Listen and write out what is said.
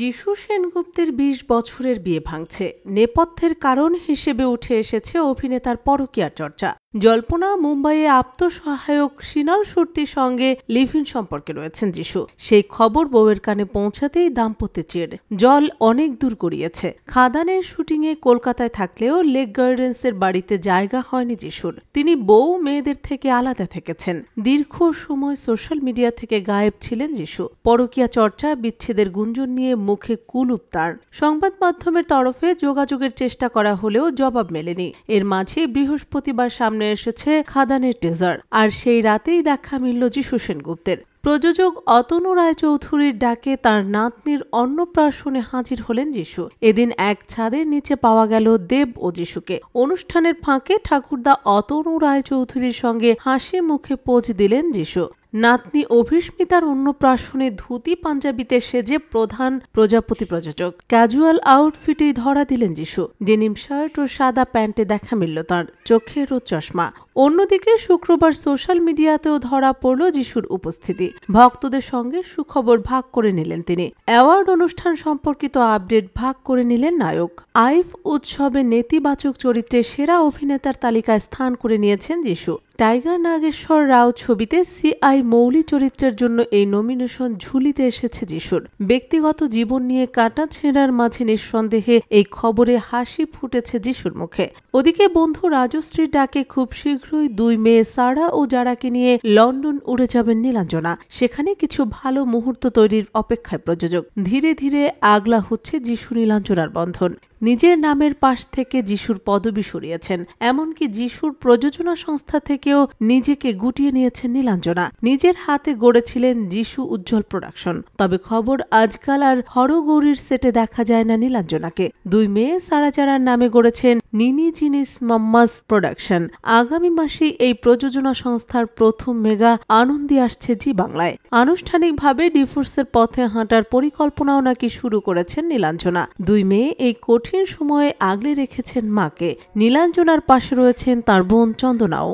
যিশু সেনগুপ্তের ২০ বছরের বিয়ে ভাঙছে নেপথ্যের কারণ হিসেবে উঠে এসেছে অভিনেতার পরকীয়া চর্চা জল্পনা মুম্বাইয়ে আত্মসহায়ক সিনাল সুরতির সঙ্গে লিভিন সম্পর্কে রয়েছেন যিশু সেই খবর বউয়ের কানে পৌঁছাতেই দাম্পত্যে চের জল অনেক দূর গড়িয়েছে খাদানের শুটিংয়ে কলকাতায় থাকলেও লেক গার্ডেন্সের বাড়িতে জায়গা হয়নি যিশুর তিনি বউ মেয়েদের থেকে আলাদা থেকেছেন দীর্ঘ সময় সোশ্যাল মিডিয়া থেকে গায়েব ছিলেন যিশু পরকিয়া চর্চা বিচ্ছেদের গুঞ্জন নিয়ে মুখে কুলুপ তার সংবাদ মাধ্যমের তরফে যোগাযোগের চেষ্টা করা হলেও জবাব মেলেনি এর মাঝে বৃহস্পতিবার সামনে সামনে এসেছে খাদানের টেজার আর সেই রাতেই দেখা মিলল যিশু সেনগুপ্তের প্রযোজক অতনু রায়চৌধুরীর ডাকে তার নাতনির অন্নপ্রাশনে হাজির হলেন যিশু এদিন এক ছাদের নিচে পাওয়া গেল দেব ও যিশুকে অনুষ্ঠানের ফাঁকে ঠাকুরদা অতনু রায়চৌধুরীর সঙ্গে হাসি মুখে পোজ দিলেন যিশু নাতনি অভিস্মিতার প্রাশনে ধুতি পাঞ্জাবিতে সেজে প্রধান প্রজাপতি প্রযোজক ক্যাজুয়াল আউটফিটেই ধরা দিলেন যিশু ডেনিম শার্ট ও সাদা প্যান্টে দেখা মিলল তার চোখের ও চশমা অন্যদিকে শুক্রবার সোশ্যাল মিডিয়াতেও ধরা পড়ল যিশুর উপস্থিতি ভক্তদের সঙ্গে সুখবর ভাগ করে নিলেন তিনি অ্যাওয়ার্ড অনুষ্ঠান সম্পর্কিত আপডেট ভাগ করে নিলেন নায়ক আইফ উৎসবে নেতিবাচক চরিত্রে সেরা অভিনেতার তালিকায় স্থান করে নিয়েছেন যিশু টাইগার নাগেশ্বর রাও ছবিতে সিআই মৌলি চরিত্রের জন্য এই নমিনেশন ঝুলিতে এসেছে যিশুর ব্যক্তিগত জীবন নিয়ে কাটা ছেঁড়ার মাঝে নিঃসন্দেহে এই খবরে হাসি ফুটেছে যিশুর মুখে ওদিকে বন্ধু রাজশ্রীর ডাকে খুব শীঘ্র শীঘ্রই দুই মেয়ে সারা ও জারাকে নিয়ে লন্ডন উড়ে যাবেন নীলাঞ্জনা সেখানে কিছু ভালো মুহূর্ত তৈরির অপেক্ষায় প্রযোজক ধীরে ধীরে আগলা হচ্ছে যিশু নীলাঞ্জনার বন্ধন নিজের নামের পাশ থেকে যিশুর পদবি সরিয়েছেন এমনকি যিশুর প্রযোজনা সংস্থা থেকেও নিজেকে গুটিয়ে নিয়েছেন নীলাঞ্জনা নিজের হাতে গড়েছিলেন যিশু উজ্জ্বল প্রোডাকশন তবে খবর আজকাল আর হরগৌরীর সেটে দেখা যায় না নীলাঞ্জনাকে দুই মেয়ে সারাচারার নামে গড়েছেন নিনি জিনিস মাম্মাস প্রোডাকশন আগামী মাসে এই প্রযোজনা সংস্থার প্রথম মেগা আনন্দে আসছে জি বাংলায় আনুষ্ঠানিকভাবে ডিফোর্সের পথে হাঁটার পরিকল্পনাও নাকি শুরু করেছেন নীলাঞ্জনা দুই মেয়ে এই কঠিন কঠিন সময়ে আগলে রেখেছেন মাকে নীলাঞ্জনার পাশে রয়েছেন তার বোন চন্দনাও